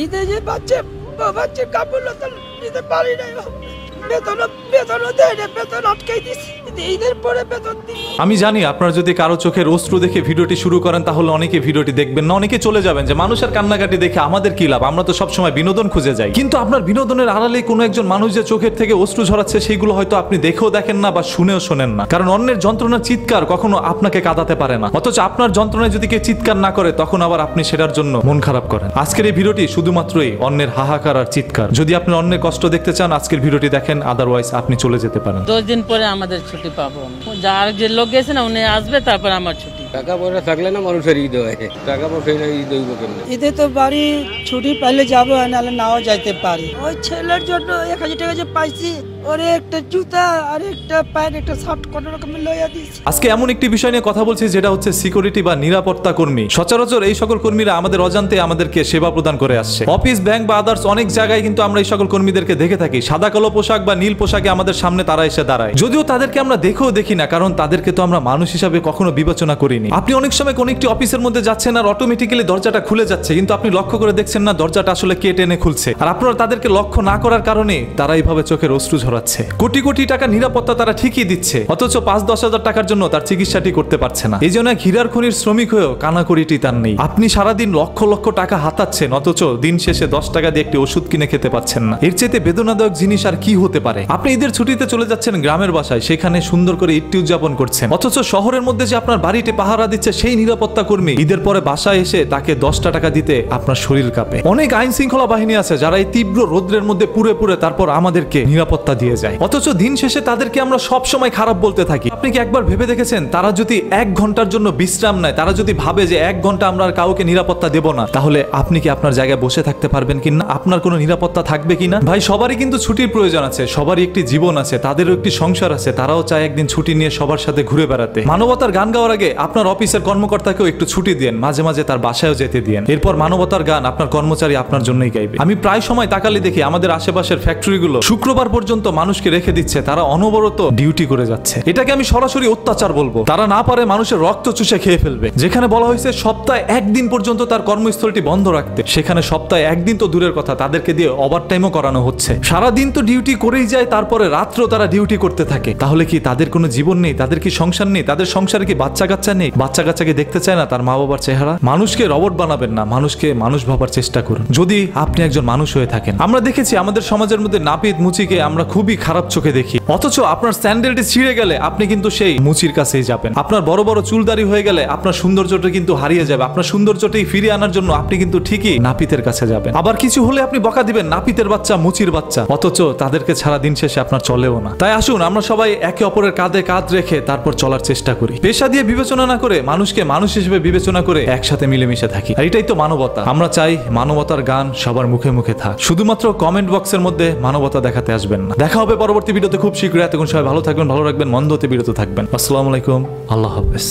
ঈদে বাচ্চা বাচ্চা কাপড় বেতন বেতনও দেয় বেতন আটকাই দিছি আমি জানি আপনারা যদি কারো চোখের অস্ত্র দেখে ভিডিওটি শুরু করেন তাহলে অনেকে ভিডিওটি দেখবেন না অনেকে চলে যাবেন যে মানুষের কান্নাকাটি দেখে আমাদের কি লাভ আমরা তো সবসময় বিনোদন খুঁজে যাই কিন্তু আপনার বিনোদনের আড়ালে কোনো একজন মানুষ যে চোখের থেকে অস্ত্র ঝরাচ্ছে সেগুলো হয়তো আপনি দেখেও দেখেন না বা শুনেও শোনেন না কারণ অন্যের যন্ত্রণার চিৎকার কখনো আপনাকে কাঁদাতে পারে না অথচ আপনার যন্ত্রণায় যদি কেউ চিৎকার না করে তখন আবার আপনি সেটার জন্য মন খারাপ করেন আজকের এই ভিডিওটি শুধুমাত্রই অন্যের হাহাকার আর চিৎকার যদি আপনি অন্যের কষ্ট দেখতে চান আজকের ভিডিওটি দেখেন আদারওয়াইজ আপনি চলে যেতে পারেন দশ দিন পরে আমাদের ছুটি পাবো যার যে লোক গেছে না উনি আসবে তারপর আমার ছুটি টাকা পয়সা থাকলে না মানুষের ঈদ হয় টাকা পয়সা ঈদ হইব কেন ঈদে তো বাড়ি ছুটি পাইলে যাবো নাহলে নাও যাইতে পারি ওই ছেলের জন্য এক হাজার টাকা যে পাইছি ওরে একটা জুতা আর প্যান্ট একটা আজকে এমন একটি বিষয় নিয়ে কথা বলছি যেটা হচ্ছে সিকিউরিটি বা নিরাপত্তা কর্মী সচরাচর এই সকল কর্মীরা আমাদের অজান্তে আমাদেরকে সেবা প্রদান করে আসছে অফিস ব্যাংক বা আদার্স অনেক জায়গায় কিন্তু আমরা এই সকল কর্মীদেরকে দেখে থাকি সাদা কালো পোশাক বা নীল পোশাকে আমাদের সামনে তারা এসে দাঁড়ায় যদিও তাদেরকে আমরা দেখেও দেখি না কারণ তাদেরকে তো আমরা মানুষ হিসাবে কখনো বিবেচনা করিনি আপনি অনেক সময় কোন একটি অফিসের মধ্যে যাচ্ছেন আর অটোমেটিক্যালি দরজাটা খুলে যাচ্ছে কিন্তু আপনি লক্ষ্য করে দেখছেন পারছেন না দরজাটা আসলে কে টেনে খুলছে আর আপনারা তাদেরকে লক্ষ্য না করার কারণে তারা এইভাবে চোখের অশ্রু ঝরাচ্ছে কোটি কোটি টাকা নিরাপত্তা তারা ঠিকই দিচ্ছে অথচ পাঁচ দশ হাজার টাকার জন্য তার চিকিৎসাটি করতে পারছে না এই জন্য ঘিরার খনির শ্রমিক হয়েও কানাকড়িটি তার নেই আপনি সারাদিন লক্ষ লক্ষ টাকা হাতাচ্ছেন অথচ দিন শেষে দশ টাকা দিয়ে একটি ওষুধ কিনে খেতে পাচ্ছেন না এর চেয়ে বেদনাদায়ক জিনিস আর কি হতে পারে আপনি ঈদের ছুটিতে চলে যাচ্ছেন গ্রামের বাসায় সেখানে সুন্দর করে ঈদটি উদযাপন করছেন অথচ শহরের মধ্যে যে আপনার বাড়িটি পাহারা দিচ্ছে সেই নিরাপত্তা কর্মী ঈদের পরে বাসায় এসে তাকে দশটা টাকা দিতে আপনার শরীর কাপ থাকবে অনেক আইন শৃঙ্খলা বাহিনী আছে যারা এই তীব্র রোদ্রের মধ্যে পুরে পুরে তারপর আমাদেরকে নিরাপত্তা দিয়ে যায় অথচ দিন শেষে তাদেরকে আমরা সব সময় খারাপ বলতে থাকি আপনি কি একবার ভেবে দেখেছেন তারা যদি এক ঘন্টার জন্য বিশ্রাম নেয় তারা যদি ভাবে যে এক ঘন্টা আমরা আর কাউকে নিরাপত্তা দেব না তাহলে আপনি কি আপনার জায়গায় বসে থাকতে পারবেন কিনা আপনার কোনো নিরাপত্তা থাকবে কিনা ভাই সবারই কিন্তু ছুটির প্রয়োজন আছে সবারই একটি জীবন আছে তাদেরও একটি সংসার আছে তারাও চায় একদিন ছুটি নিয়ে সবার সাথে ঘুরে বেড়াতে মানবতার গান গাওয়ার আগে আপনার অফিসের কর্মকর্তাকেও একটু ছুটি দিন মাঝে মাঝে তার বাসায়ও যেতে দিন এরপর মানবতার গান আপনার কর্মচারী আপনার জন্যই গাইবে আমি প্রায় সময় তাকালে দেখি আমাদের আশেপাশের ফ্যাক্টরিগুলো শুক্রবার পর্যন্ত মানুষকে রেখে দিচ্ছে তারা অনবরত ডিউটি করে যাচ্ছে এটাকে আমি সরাসরি অত্যাচার বলবো তারা না পারে মানুষের রক্ত চুষে খেয়ে ফেলবে যেখানে বলা হয়েছে সপ্তাহে একদিন পর্যন্ত তার কর্মস্থলটি বন্ধ রাখতে সেখানে সপ্তাহে একদিন তো দূরের কথা তাদেরকে দিয়ে ওভার টাইমও করানো হচ্ছে সারাদিন তো ডিউটি করেই যায় তারপরে রাত্রেও তারা ডিউটি করতে থাকে তাহলে কি তাদের কোনো জীবন নেই তাদের কি সংসার নেই তাদের সংসারে কি বাচ্চা কাচ্চা নেই বাচ্চা কাচ্চাকে দেখতে চায় না তার মা বাবার চেহারা মানুষকে রবট বানাবেন না মানুষকে মানুষ ভাবার চেষ্টা চেষ্টা করুন যদি আপনি একজন মানুষ হয়ে থাকেন আমরা দেখেছি আমাদের সমাজের মধ্যে নাপিত মুচিকে আমরা খুবই খারাপ চোখে দেখি অথচ আপনার স্যান্ডেলটি ছিঁড়ে গেলে আপনি কিন্তু সেই মুচির কাছেই যাবেন আপনার বড় বড় চুলদারি হয়ে গেলে আপনার সৌন্দর্যটা কিন্তু হারিয়ে যাবে আপনার সৌন্দর্যটাই ফিরিয়ে আনার জন্য আপনি কিন্তু ঠিকই নাপিতের কাছে যাবেন আবার কিছু হলে আপনি বকা দিবেন নাপিতের বাচ্চা মুচির বাচ্চা অথচ তাদেরকে ছাড়া দিন শেষে আপনার চলেও না তাই আসুন আমরা সবাই একে অপরের কাঁধে কাঁধ রেখে তারপর চলার চেষ্টা করি পেশা দিয়ে বিবেচনা না করে মানুষকে মানুষ হিসেবে বিবেচনা করে একসাথে মিলেমিশে থাকি আর এটাই তো মানবতা আমরা চাই মানবতার গান সবার মুখে মুখে থাক শুধুমাত্র কমেন্ট বক্সের মধ্যে মানবতা দেখাতে আসবেন না দেখা হবে পরবর্তী ভিডিওতে খুব শীঘ্রই এতক্ষণ সবাই ভালো থাকবেন ভালো রাখবেন মন্দতে বিরত থাকবেন আসসালামু আলাইকুম আল্লাহ হাফেজ